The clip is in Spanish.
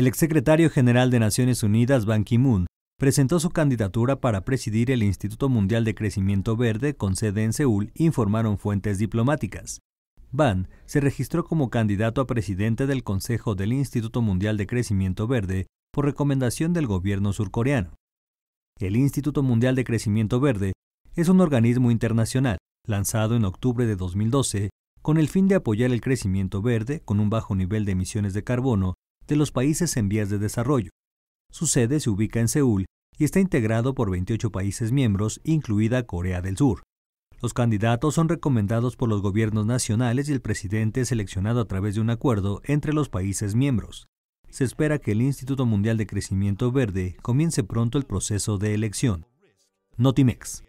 El exsecretario general de Naciones Unidas, Ban Ki-moon, presentó su candidatura para presidir el Instituto Mundial de Crecimiento Verde con sede en Seúl, informaron fuentes diplomáticas. Ban se registró como candidato a presidente del Consejo del Instituto Mundial de Crecimiento Verde por recomendación del gobierno surcoreano. El Instituto Mundial de Crecimiento Verde es un organismo internacional lanzado en octubre de 2012 con el fin de apoyar el crecimiento verde con un bajo nivel de emisiones de carbono los países en vías de desarrollo. Su sede se ubica en Seúl y está integrado por 28 países miembros, incluida Corea del Sur. Los candidatos son recomendados por los gobiernos nacionales y el presidente es seleccionado a través de un acuerdo entre los países miembros. Se espera que el Instituto Mundial de Crecimiento Verde comience pronto el proceso de elección. Notimex.